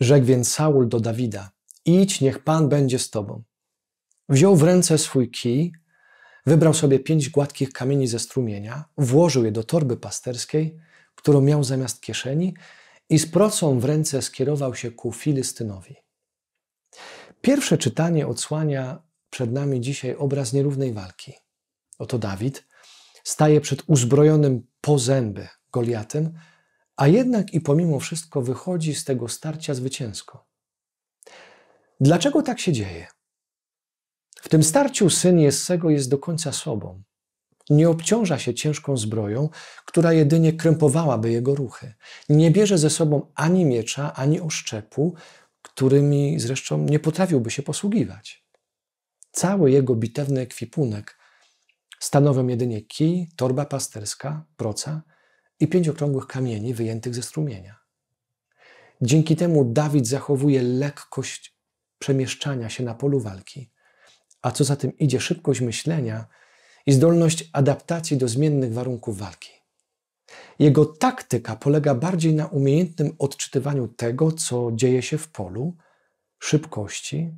Rzekł więc Saul do Dawida: Idź, niech Pan będzie z tobą. Wziął w ręce swój kij, wybrał sobie pięć gładkich kamieni ze strumienia, włożył je do torby pasterskiej, którą miał zamiast kieszeni, i z procą w ręce skierował się ku Filistynowi. Pierwsze czytanie odsłania przed nami dzisiaj obraz nierównej walki. Oto Dawid staje przed uzbrojonym po zęby Goliatem, a jednak i pomimo wszystko wychodzi z tego starcia zwycięsko. Dlaczego tak się dzieje? W tym starciu syn Jessego jest do końca sobą. Nie obciąża się ciężką zbroją, która jedynie krępowałaby jego ruchy. Nie bierze ze sobą ani miecza, ani oszczepu, którymi zresztą nie potrafiłby się posługiwać. Cały jego bitewny ekwipunek stanowią jedynie kij, torba pasterska, proca – i pięć okrągłych kamieni wyjętych ze strumienia. Dzięki temu Dawid zachowuje lekkość przemieszczania się na polu walki, a co za tym idzie szybkość myślenia i zdolność adaptacji do zmiennych warunków walki. Jego taktyka polega bardziej na umiejętnym odczytywaniu tego, co dzieje się w polu, szybkości,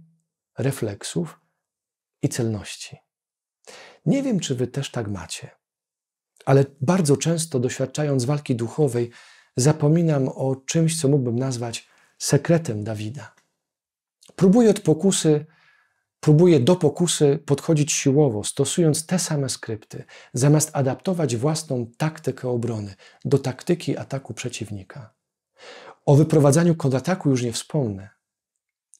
refleksów i celności. Nie wiem, czy wy też tak macie ale bardzo często doświadczając walki duchowej, zapominam o czymś, co mógłbym nazwać sekretem Dawida. Próbuję od pokusy, próbuję do pokusy podchodzić siłowo, stosując te same skrypty, zamiast adaptować własną taktykę obrony do taktyki ataku przeciwnika. O wyprowadzaniu kontrataku już nie wspomnę.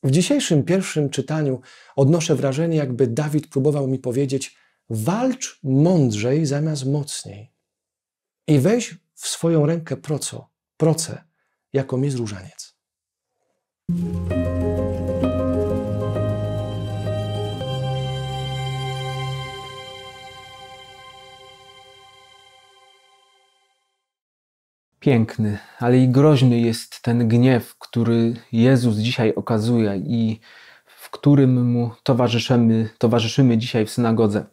W dzisiejszym pierwszym czytaniu odnoszę wrażenie, jakby Dawid próbował mi powiedzieć, Walcz mądrzej zamiast mocniej. I weź w swoją rękę proco, proce, jako mi różaniec. Piękny, ale i groźny jest ten gniew, który Jezus dzisiaj okazuje i w którym mu towarzyszymy, towarzyszymy dzisiaj w synagodze.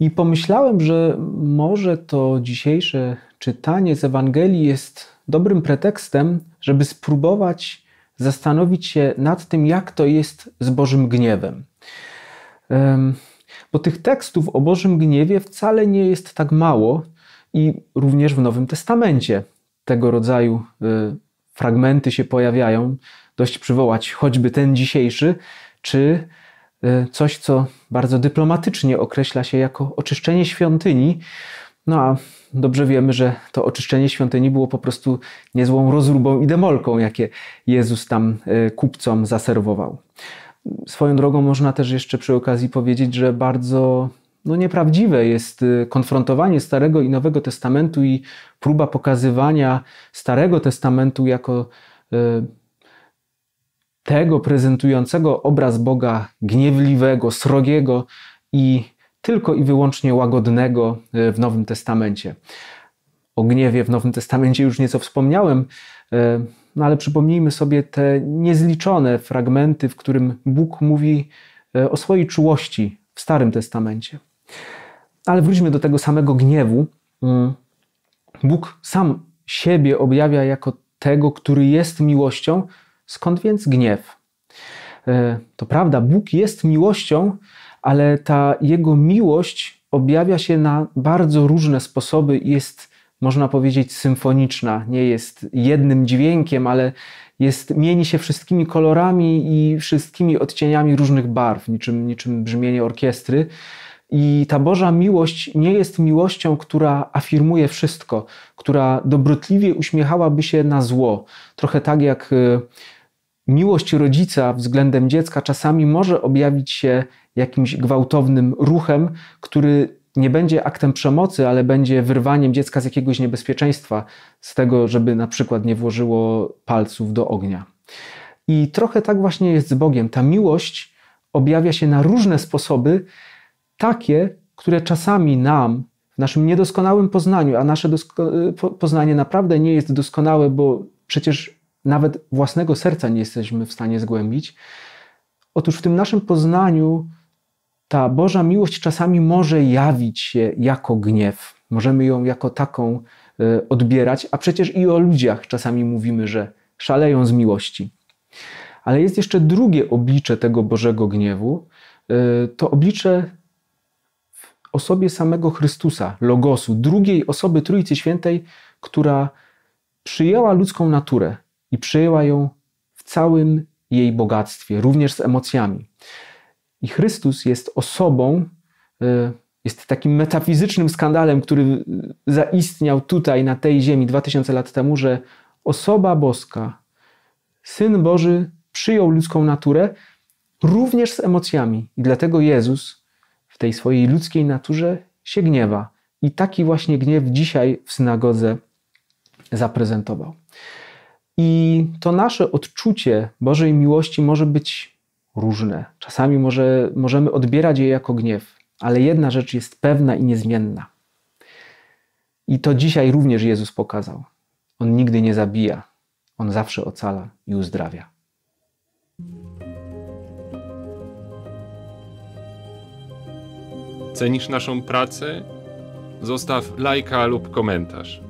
I pomyślałem, że może to dzisiejsze czytanie z Ewangelii jest dobrym pretekstem, żeby spróbować zastanowić się nad tym, jak to jest z Bożym gniewem. Bo tych tekstów o Bożym gniewie wcale nie jest tak mało i również w Nowym Testamencie tego rodzaju y, fragmenty się pojawiają. Dość przywołać choćby ten dzisiejszy, czy E, coś, co bardzo dyplomatycznie określa się jako oczyszczenie świątyni. No a dobrze wiemy, że to oczyszczenie świątyni było po prostu niezłą rozróbą i demolką, jakie Jezus tam e, kupcom zaserwował. Swoją drogą można też jeszcze przy okazji powiedzieć, że bardzo no, nieprawdziwe jest e, konfrontowanie Starego i Nowego Testamentu i próba pokazywania Starego Testamentu jako tego prezentującego obraz Boga gniewliwego, srogiego i tylko i wyłącznie łagodnego e, w Nowym Testamencie. O gniewie w Nowym Testamencie już nieco wspomniałem, e, no ale przypomnijmy sobie te niezliczone fragmenty, w którym Bóg mówi e, o swojej czułości w Starym Testamencie. Ale wróćmy do tego samego gniewu. Mm. Bóg sam siebie objawia jako tego, który jest miłością, Skąd więc gniew? E, to prawda, Bóg jest miłością, ale ta jego miłość objawia się na bardzo różne sposoby i jest, można powiedzieć, symfoniczna. Nie jest jednym dźwiękiem, ale jest, mieni się wszystkimi kolorami i wszystkimi odcieniami różnych barw, niczym, niczym brzmienie orkiestry. I ta Boża miłość nie jest miłością, która afirmuje wszystko, która dobrotliwie uśmiechałaby się na zło. Trochę tak jak e, miłość rodzica względem dziecka czasami może objawić się jakimś gwałtownym ruchem, który nie będzie aktem przemocy, ale będzie wyrwaniem dziecka z jakiegoś niebezpieczeństwa, z tego, żeby na przykład nie włożyło palców do ognia. I trochę tak właśnie jest z Bogiem. Ta miłość objawia się na różne sposoby, takie, które czasami nam, w naszym niedoskonałym poznaniu, a nasze poznanie naprawdę nie jest doskonałe, bo przecież nawet własnego serca nie jesteśmy w stanie zgłębić. Otóż w tym naszym poznaniu ta Boża miłość czasami może jawić się jako gniew. Możemy ją jako taką e, odbierać, a przecież i o ludziach czasami mówimy, że szaleją z miłości. Ale jest jeszcze drugie oblicze tego Bożego gniewu. E, to oblicze w osobie samego Chrystusa, Logosu, drugiej osoby Trójcy Świętej, która przyjęła ludzką naturę, i przyjęła ją w całym jej bogactwie, również z emocjami. I Chrystus jest osobą, y, jest takim metafizycznym skandalem, który zaistniał tutaj, na tej ziemi 2000 lat temu, że osoba boska, Syn Boży przyjął ludzką naturę również z emocjami. I dlatego Jezus w tej swojej ludzkiej naturze się gniewa. I taki właśnie gniew dzisiaj w synagodze zaprezentował. I to nasze odczucie Bożej miłości może być różne. Czasami może, możemy odbierać je jako gniew, ale jedna rzecz jest pewna i niezmienna. I to dzisiaj również Jezus pokazał. On nigdy nie zabija, on zawsze ocala i uzdrawia. Cenisz naszą pracę? Zostaw lajka lub komentarz.